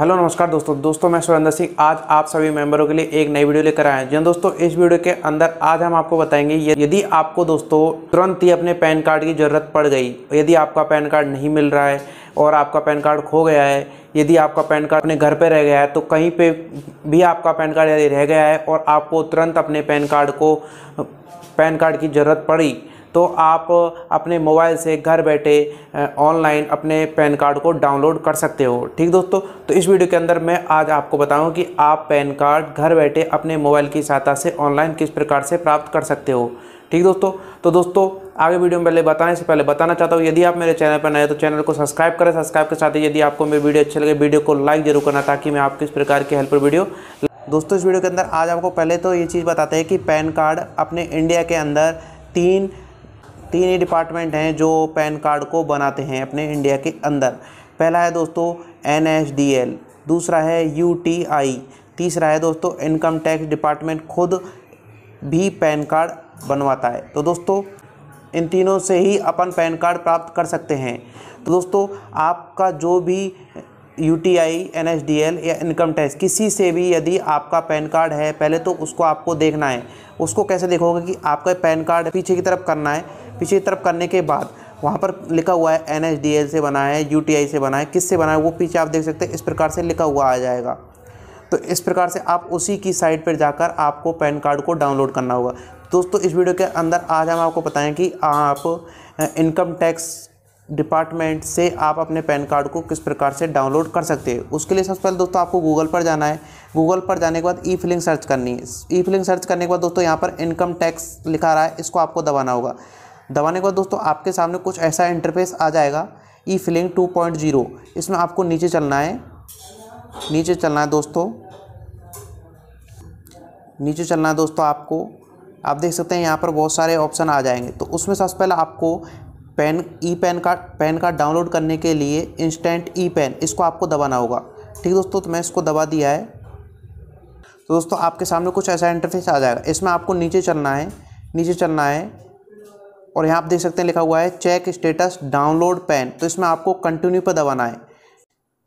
hello नमस्कार दोस्तों दोस्तों मैं सुरेंद्र सिंह आज आप सभी मेंबरों के लिए एक नई वीडियो लेकर आए हैं जन दोस्तों इस वीडियो के अंदर आज हम आपको बताएंगे यदि आपको दोस्तों तुरंत ही अपने पैन कार्ड की ज़रूरत पड़ गई यदि आपका पैन कार्ड नहीं मिल रहा है और आपका पैन कार्ड खो गया है यदि आपका पैन कार्ड अपने घर पर रह गया है तो कहीं पर भी आपका पैन कार्ड यदि रह गया है और आपको तुरंत अपने पैन कार्ड को पैन कार्ड की ज़रूरत पड़ी तो आप अपने मोबाइल से घर बैठे ऑनलाइन अपने पैन कार्ड को डाउनलोड कर सकते हो ठीक दोस्तों तो इस वीडियो के अंदर मैं आज आपको बताऊँ कि आप पैन कार्ड घर बैठे अपने मोबाइल की सहायता से ऑनलाइन किस प्रकार से प्राप्त कर सकते हो ठीक दोस्तों तो दोस्तों आगे वीडियो में पहले बताने से पहले बताना चाहता हूँ यदि आप मेरे चैनल पर नए तो चैनल को सब्सक्राइब करें सब्सक्राइब के साथ ही यदि आपको मेरे वीडियो अच्छी लगे वीडियो को लाइक जरूर करना ताकि मैं आपको इस प्रकार की हेल्प वीडियो दोस्तों इस वीडियो के अंदर आज आपको पहले तो ये चीज़ बताते हैं कि पैन कार्ड अपने इंडिया के अंदर तीन तीन ही डिपार्टमेंट हैं जो पैन कार्ड को बनाते हैं अपने इंडिया के अंदर पहला है दोस्तों एन दूसरा है यू तीसरा है दोस्तों इनकम टैक्स डिपार्टमेंट खुद भी पैन कार्ड बनवाता है तो दोस्तों इन तीनों से ही अपन पैन कार्ड प्राप्त कर सकते हैं तो दोस्तों आपका जो भी U T I N H D L या इनकम टैक्स किसी से भी यदि आपका पैन कार्ड है पहले तो उसको आपको देखना है उसको कैसे देखोगे कि आपका पैन कार्ड पीछे की तरफ करना है पीछे की तरफ करने के बाद वहाँ पर लिखा हुआ है एन से बना है यू से बना है किससे बना है वो पीछे आप देख सकते हैं इस प्रकार से लिखा हुआ आ जाएगा तो इस प्रकार से आप उसी की साइट पर जाकर आपको पैन कार्ड को डाउनलोड करना होगा दोस्तों इस वीडियो के अंदर आज हम आपको बताएं कि आप इनकम टैक्स डिपार्टमेंट से आप अपने पैन कार्ड को किस प्रकार से डाउनलोड कर सकते हैं उसके लिए सबसे पहले दोस्तों आपको गूगल पर जाना है गूगल पर जाने के बाद ई फिलिंग सर्च करनी है ई फिलिंग सर्च करने के बाद दोस्तों यहाँ पर इनकम टैक्स लिखा रहा है इसको आपको दबाना होगा दबाने के बाद दोस्तों आपके सामने कुछ ऐसा इंटरफेस आ जाएगा e filing two point zero इसमें आपको नीचे चलना है नीचे चलना है दोस्तों नीचे चलना है दोस्तों आपको आप देख सकते हैं यहाँ पर बहुत सारे ऑप्शन आ जाएंगे तो उसमें सबसे पहले आपको PAN e PAN card PAN card download करने के लिए इंस्टेंट ई पैन इसको आपको दबाना होगा ठीक दोस्तों तो मैं इसको दबा दिया है तो दोस्तों आपके सामने कुछ ऐसा इंटरफेस आ जाएगा इसमें आपको नीचे चलना है नीचे चलना है और यहाँ आप देख सकते हैं लिखा हुआ है चेक स्टेटस डाउनलोड पेन तो इसमें आपको कंटिन्यू पर दबाना है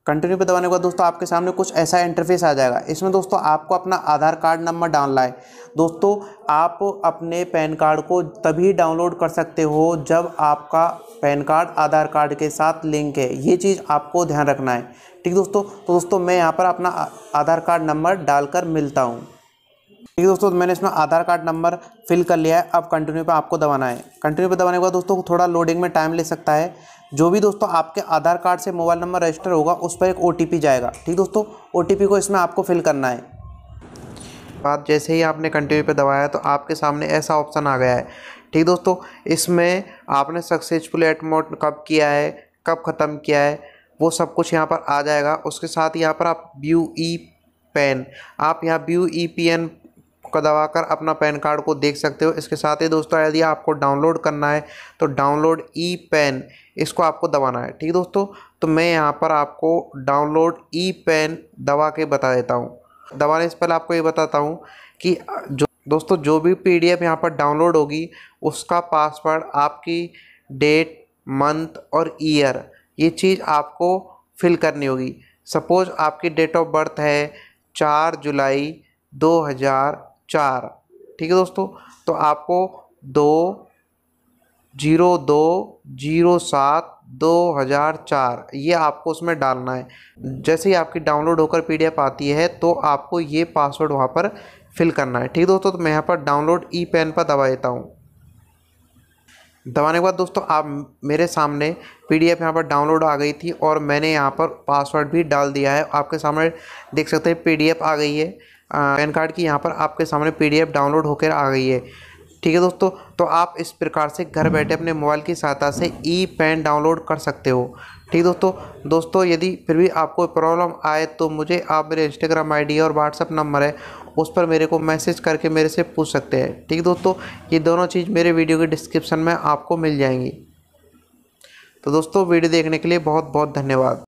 कंटिन्यू पर दबाने के बाद दोस्तों आपके सामने कुछ ऐसा इंटरफेस आ जाएगा इसमें दोस्तों आपको अपना आधार कार्ड नंबर डालना है दोस्तों आप अपने पैन कार्ड को तभी डाउनलोड कर सकते हो जब आपका पैन कार्ड आधार कार्ड के साथ लिंक है ये चीज़ आपको ध्यान रखना है ठीक दोस्तों तो दोस्तों मैं यहाँ पर अपना आधार कार्ड नंबर डालकर मिलता हूँ ठीक है दोस्तों तो मैंने इसमें आधार कार्ड नंबर फिल कर लिया है अब कंटिन्यू पे आपको दबाना है कंटिन्यू पे दबाने के बाद दोस्तों थोड़ा लोडिंग में टाइम ले सकता है जो भी दोस्तों आपके आधार कार्ड से मोबाइल नंबर रजिस्टर होगा उस पर एक ओ जाएगा ठीक दोस्तों ओ को इसमें आपको फिल करना है बाद जैसे ही आपने कंटिन्यू पर दबाया तो आपके सामने ऐसा ऑप्शन आ गया है ठीक दोस्तों इसमें आपने सक्सेसफुल एटमोट कब किया है कब ख़त्म किया है वो सब कुछ यहाँ पर आ जाएगा उसके साथ यहाँ पर आप व्यू ई पेन आप यहाँ व्यू ई पी एन का दबाकर अपना पैन कार्ड को देख सकते हो इसके साथ ही दोस्तों यदि आपको डाउनलोड करना है तो डाउनलोड ई पेन इसको आपको दबाना है ठीक है दोस्तों तो मैं यहाँ पर आपको डाउनलोड ई पेन दबा के बता देता हूँ दबाने से पहले आपको ये बताता हूँ कि जो दोस्तों जो भी पी डी एफ यहाँ पर डाउनलोड होगी उसका पासवर्ड आपकी डेट मंथ और ईयर ये चीज़ आपको फिल करनी होगी सपोज़ आपकी डेट ऑफ बर्थ है चार जुलाई दो हज़ार चार ठीक है दोस्तों तो आपको दो जीरो दो जीरो सात दो हज़ार चार ये आपको उसमें डालना है जैसे ही आपकी डाउनलोड होकर पीडीएफ आती है तो आपको ये पासवर्ड वहाँ पर फिल करना है ठीक दोस्तों तो मैं यहाँ पर डाउनलोड ई पेन पर दबा देता हूँ दबाने के बाद दोस्तों आप मेरे सामने पीडीएफ यहाँ पर डाउनलोड आ गई थी और मैंने यहाँ पर पासवर्ड भी डाल दिया है आपके सामने देख सकते हैं एफ आ गई है पैन कार्ड की यहाँ पर आपके सामने पी डाउनलोड होकर आ गई है ठीक है दोस्तों तो आप इस प्रकार से घर बैठे अपने मोबाइल की सहायता से ई पैन डाउनलोड कर सकते हो ठीक दोस्तों दोस्तों यदि फिर भी आपको प्रॉब्लम आए तो मुझे आप मेरे इंस्टाग्राम आईडी और व्हाट्सअप नंबर है उस पर मेरे को मैसेज करके मेरे से पूछ सकते हैं ठीक दोस्तों ये दोनों चीज़ मेरे वीडियो के डिस्क्रिप्शन में आपको मिल जाएंगी तो दोस्तों वीडियो देखने के लिए बहुत बहुत धन्यवाद